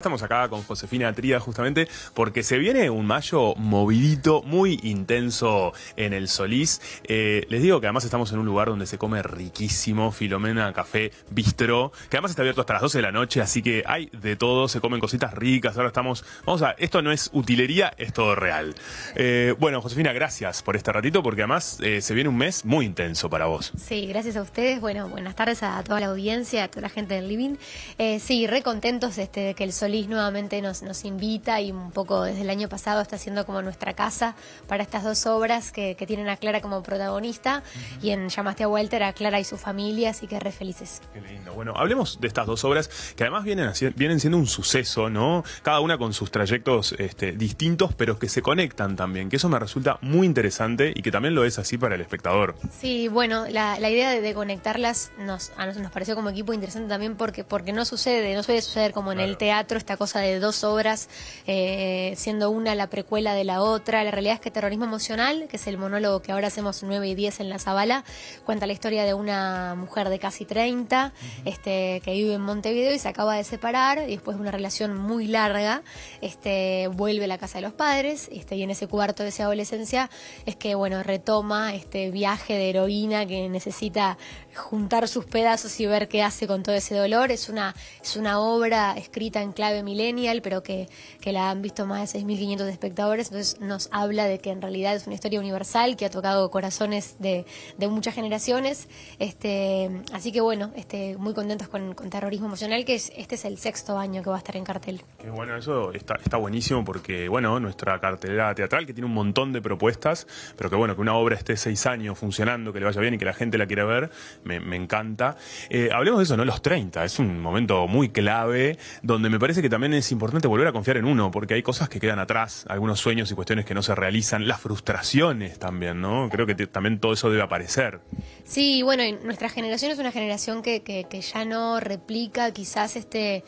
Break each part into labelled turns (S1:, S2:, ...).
S1: Estamos acá con Josefina Trías justamente porque se viene un mayo movidito, muy intenso en el Solís. Eh, les digo que además estamos en un lugar donde se come riquísimo, Filomena Café Bistro, que además está abierto hasta las 12 de la noche, así que hay de todo, se comen cositas ricas, ahora estamos, vamos a, esto no es utilería, es todo real. Eh, bueno, Josefina, gracias por este ratito porque además eh, se viene un mes muy intenso para vos.
S2: Sí, gracias a ustedes, bueno, buenas tardes a toda la audiencia, a toda la gente del Living. sí, re contentos este, de que el Solís Solís nuevamente nos, invita y un poco desde el año pasado está siendo como nuestra casa para estas dos obras que, tienen a Clara como protagonista y en Llamaste a Walter a Clara y su familia, así que re felices. Qué lindo.
S1: Bueno, hablemos de estas dos obras que además vienen, vienen siendo un suceso, ¿no? Cada una con sus trayectos este, distintos, pero que se conectan también, que eso me resulta muy interesante y que también lo es así para el espectador.
S2: Sí, bueno, la, idea de, conectarlas nos, nos, pareció como equipo interesante también porque, porque no sucede, no suele suceder como en el teatro esta cosa de dos obras, eh, siendo una la precuela de la otra. La realidad es que Terrorismo Emocional, que es el monólogo que ahora hacemos 9 y 10 en La Zabala, cuenta la historia de una mujer de casi 30 este, que vive en Montevideo y se acaba de separar y después de una relación muy larga este, vuelve a la casa de los padres este, y en ese cuarto de esa adolescencia es que bueno retoma este viaje de heroína que necesita juntar sus pedazos y ver qué hace con todo ese dolor. Es una, es una obra escrita en clave de millennial, pero que, la han visto más de 6.500 espectadores, entonces nos habla de que en realidad es una historia universal que ha tocado corazones de, muchas generaciones. Este, así que bueno, este, muy contentos con, con, Terrorismo Emocional, que este es el sexto año que va a estar en cartel.
S1: bueno, eso está, buenísimo porque, bueno, nuestra cartelera teatral, que tiene un montón de propuestas, pero que bueno, que una obra esté seis años funcionando, que le vaya bien y que la gente la quiera ver, me, encanta. Eh, hablemos de eso, ¿no? Los 30, es un momento muy clave donde me parece que también es importante volver a confiar en uno, porque hay cosas que quedan atrás, algunos sueños y cuestiones que no se realizan, las frustraciones también, ¿no? Creo que también todo eso debe aparecer.
S2: Sí, bueno, nuestra generación es una generación que ya no replica quizás este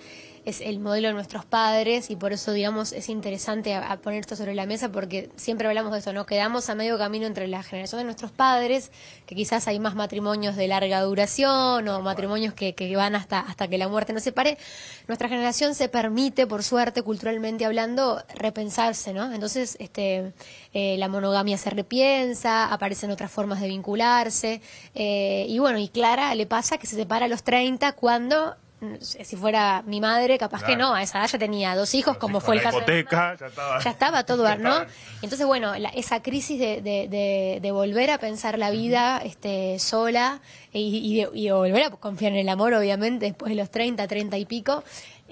S2: es el modelo de nuestros padres y por eso, digamos, es interesante poner esto sobre la mesa porque siempre hablamos de eso, no quedamos a medio camino entre la generación de nuestros padres, que quizás hay más matrimonios de larga duración o matrimonios que, van hasta, hasta que la muerte nos separe. Nuestra generación se permite, por suerte, culturalmente hablando, repensarse, ¿no? Entonces, este, eh, la monogamia se repiensa, aparecen otras formas de vincularse eh, y bueno, y Clara le pasa que se separa a los 30 cuando eh, si fuera mi madre, capaz que no, a esa edad ya tenía dos hijos, como fue el caso. ya, estaba, todo, arno. ¿no? Entonces, bueno, esa crisis de, de, volver a pensar la vida este, sola y, y, y, volver a confiar en el amor, obviamente, después de los 30, 30 y pico,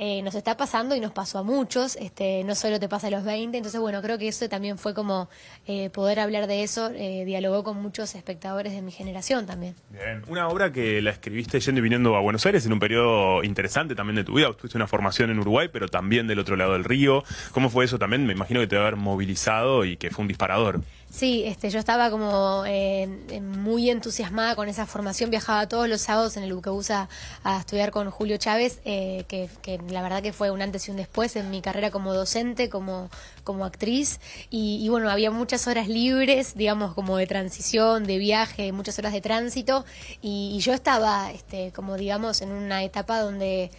S2: eh, nos está pasando y nos pasó a muchos, este, no solo te pasa a los 20, entonces bueno, creo que eso también fue como eh, poder hablar de eso, eh, dialogó con muchos espectadores de mi generación también.
S1: Bien, una obra que la escribiste yendo y viniendo a Buenos Aires en un periodo interesante también de tu vida, tuviste una formación en Uruguay, pero también del otro lado del río, ¿cómo fue eso también? Me imagino que te va a haber movilizado y que fue un disparador.
S2: Sí, este, yo estaba como eh, muy entusiasmada con esa formación, viajaba todos los sábados en el Buquebusa a estudiar con Julio Chávez, eh, que, la verdad que fue un antes y un después en mi carrera como docente, como, como actriz, y, bueno, había muchas horas libres, digamos, como de transición, de viaje, muchas horas de tránsito, y, y yo estaba, este, como digamos, en una etapa donde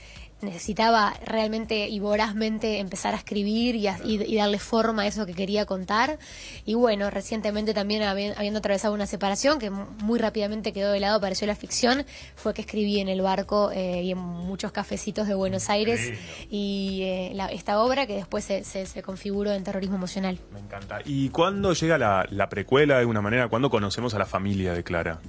S2: necesitaba realmente y vorazmente empezar a escribir y, y, darle forma a eso que quería contar. Y bueno, recientemente también habiendo atravesado una separación que muy rápidamente quedó de lado, apareció la ficción, fue que escribí en el barco eh, y en muchos cafecitos de Buenos Aires y eh, esta obra que después se, configuró en terrorismo emocional. Me encanta.
S1: ¿Y cuándo llega la, la precuela de alguna manera? ¿Cuándo conocemos a la familia de Clara?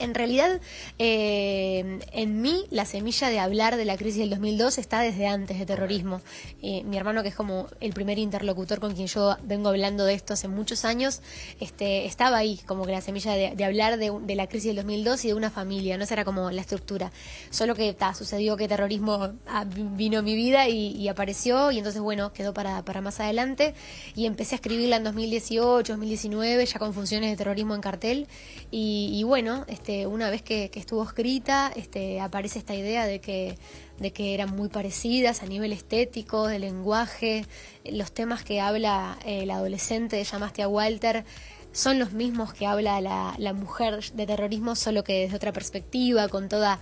S2: en realidad eh, en mí la semilla de hablar de la crisis del 2002 está desde antes de terrorismo. Eh, mi hermano, que es como el primer interlocutor con quien yo vengo hablando de esto hace muchos años, este, estaba ahí, como que la semilla de, hablar de, la crisis del 2002 y de una familia, no será como la estructura. Solo que sucedió que terrorismo ah, vino a mi vida y, apareció, y entonces bueno, quedó para, para más adelante. Y empecé a escribirla en 2018, 2019, ya con funciones de terrorismo en cartel. Y, y bueno, este, este, una vez que, estuvo escrita, este, aparece esta idea de que, de que eran muy parecidas a nivel estético, de lenguaje, los temas que habla eh, el adolescente, llamaste a Walter, son los mismos que habla la, mujer de terrorismo, solo que desde otra perspectiva, con toda,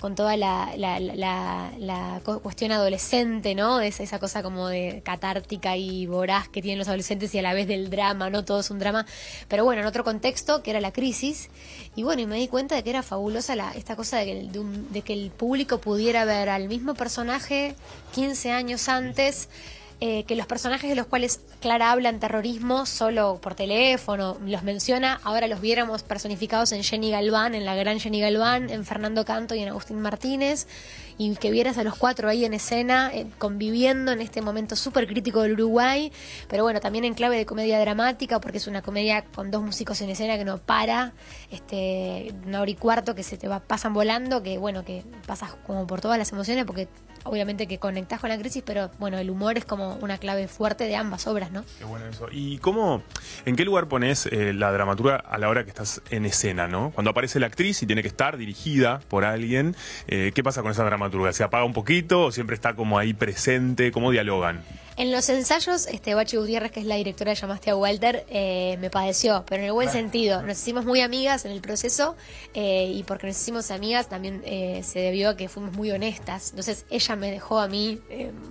S2: con toda la, cuestión adolescente, ¿no? Es esa cosa como de catártica y voraz que tienen los adolescentes y a la vez del drama, ¿no? Todo es un drama. Pero bueno, en otro contexto, que era la crisis. Y bueno, y me di cuenta de que era fabulosa esta cosa de que, el, público pudiera ver al mismo personaje 15 años antes. Eh, que los personajes de los cuales Clara habla en terrorismo solo por teléfono, los menciona, ahora los viéramos personificados en Jenny Galván, en la gran Jenny Galván, en Fernando Canto y en Agustín Martínez, y que vieras a los cuatro ahí en escena, eh, conviviendo en este momento súper crítico del Uruguay, pero bueno, también en clave de comedia dramática, porque es una comedia con dos músicos en escena que no para, este, una hora y cuarto que se te va, pasan volando, que bueno, que pasas como por todas las emociones, porque obviamente que conectás con la crisis, pero bueno, el humor es como una clave fuerte de ambas obras, ¿no? Qué bueno eso.
S1: ¿Y cómo, en qué lugar pones eh, la dramaturga a la hora que estás en escena, ¿no? Cuando aparece la actriz y tiene que estar dirigida por alguien, eh, ¿qué pasa con esa dramaturga? ¿Se apaga un poquito o siempre está como ahí presente? ¿Cómo dialogan?
S2: En los ensayos, este Bachi Gutiérrez, que es la directora de Llamaste a Walter, eh, me padeció, pero en el buen sentido. nos hicimos muy amigas en el proceso eh, y porque nos hicimos amigas también eh, se debió a que fuimos muy honestas. Entonces ella me dejó a mí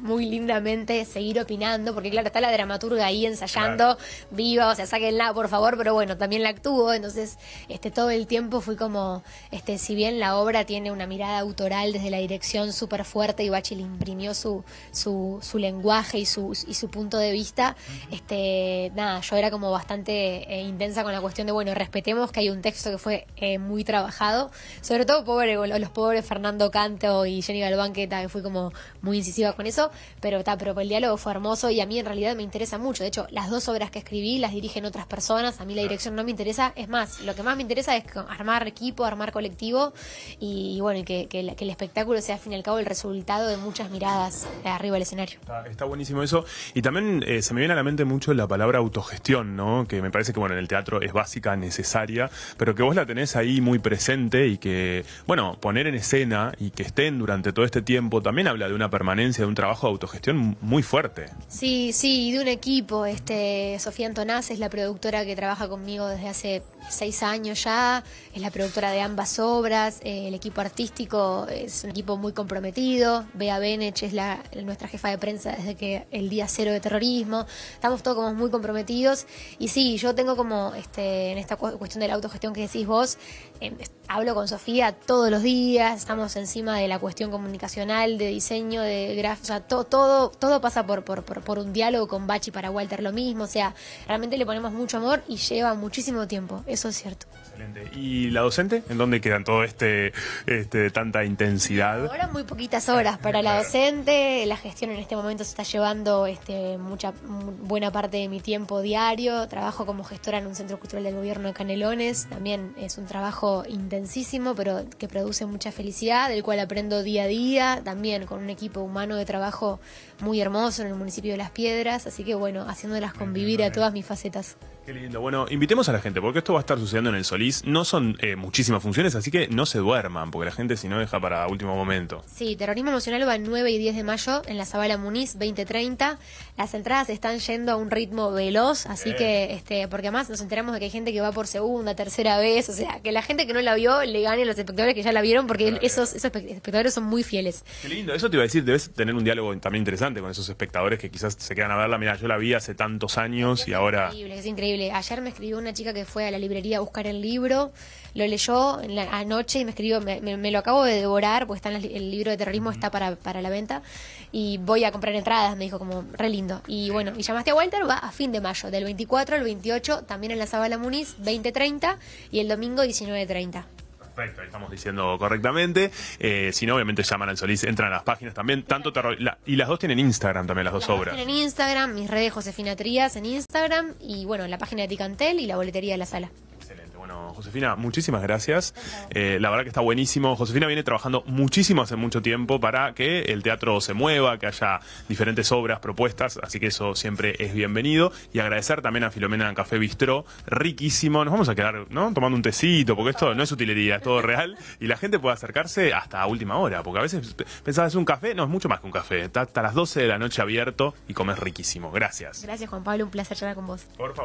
S2: muy lindamente seguir opinando, porque claro, está la dramaturga ahí ensayando, viva, o sea, sáquenla por favor, pero bueno, también la actuó, Entonces este todo el tiempo fui como, este si bien la obra tiene una mirada autoral desde la dirección súper fuerte y Bachi le imprimió su, su, su lenguaje y su, punto de vista. Este, nada, yo era como bastante eh, intensa con la cuestión de, bueno, respetemos que hay un texto que fue eh, muy trabajado, sobre todo pobre, los pobres Fernando Canto y Jenny Galván, que también fui como muy incisiva con eso, pero, ta, pero el diálogo fue hermoso y a mí en realidad me interesa mucho. De hecho, las dos obras que escribí las dirigen otras personas, a mí la dirección no me interesa, es más, lo que más me interesa es armar equipo, armar colectivo y, bueno, que, el espectáculo sea al fin y al cabo el resultado de muchas miradas de arriba del escenario.
S1: está buenísimo eso. Y también eh, se me viene a la mente mucho la palabra autogestión, ¿no? Que me parece que, bueno, en el teatro es básica, necesaria, pero que vos la tenés ahí muy presente y que, bueno, poner en escena y que estén durante todo este tiempo también habla de una permanencia, de un trabajo de autogestión muy fuerte.
S2: Sí, sí, y de un equipo. Este, Sofía Antonás es la productora que trabaja conmigo desde hace seis años ya, es la productora de ambas obras, eh, el equipo artístico es un equipo muy comprometido, Bea Benech es nuestra jefa de prensa desde que el día cero de terrorismo, estamos todos como muy comprometidos y sí, yo tengo como este, en esta cuestión de la autogestión que decís vos, em, hablo con Sofía todos los días, estamos encima de la cuestión comunicacional, de diseño, de gráficos, o sea, todo, todo pasa por, por, un diálogo con Bachi para Walter, lo mismo, o sea, realmente le ponemos mucho amor y lleva muchísimo tiempo, eso es cierto.
S1: Excelente. ¿Y la docente? ¿En dónde quedan todo este, este tanta intensidad?
S2: Ahora muy poquitas horas para la docente, la gestión en este momento se está llevando este, mucha buena parte de mi tiempo diario, trabajo como gestora en un centro cultural del gobierno de Canelones, también es un trabajo intenso pero que produce mucha felicidad, del cual aprendo día a día, también con un equipo humano de trabajo muy hermoso en el municipio de Las Piedras, así que bueno, haciéndolas convivir a eh. todas mis facetas.
S1: Qué lindo. Bueno, invitemos a la gente, porque esto va a estar sucediendo en el Solís. No son eh, muchísimas funciones, así que no se duerman, porque la gente si no deja para último momento.
S2: Sí, Terrorismo Emocional va el 9 y 10 de mayo en la Zabala Muniz, 2030. Las entradas están yendo a un ritmo veloz, así que, este, porque además nos enteramos de que hay gente que va por segunda, tercera vez, o sea, que la gente que no la vio le gane a los espectadores que ya la vieron, porque esos, esos espectadores son muy fieles.
S1: Qué lindo, eso te iba a decir, debes tener un diálogo también interesante con esos espectadores que quizás se quedan a verla. Mira, yo la vi hace tantos años y ahora. Es
S2: increíble, es increíble. Ayer me escribió una chica que fue a la librería a buscar el libro, lo leyó anoche y me escribió, me, lo acabo de devorar, porque está el, libro de terrorismo, está para, la venta, y voy a comprar entradas, me dijo, como re lindo. Y bueno, y llamaste a Walter, va a fin de mayo, del 24 al 28, también en la Zabala Muniz, 20.30 y el domingo 19.30.
S1: Correcto, estamos diciendo correctamente. Eh, si no, obviamente llaman al Solís, entran a las páginas también. Tanto y las dos tienen Instagram también, las dos obras. Dos
S2: tienen Instagram, mis redes Josefina Trías en Instagram y bueno, en la página de Ticantel y la boletería de la sala.
S1: Bueno, Josefina, muchísimas gracias. Eh, la verdad que está buenísimo. Josefina viene trabajando muchísimo hace mucho tiempo para que el teatro se mueva, que haya diferentes obras, propuestas, así que eso siempre es bienvenido. Y agradecer también a Filomena Café Bistró, riquísimo. Nos vamos a quedar ¿no? tomando un tecito, porque esto no es utilería, es todo real. Y la gente puede acercarse hasta última hora, porque a veces pensás es un café, no, es mucho más que un café. Está hasta las 12 de la noche abierto y comes riquísimo. Gracias.
S2: Gracias Juan Pablo, un placer llegar con vos. Por favor.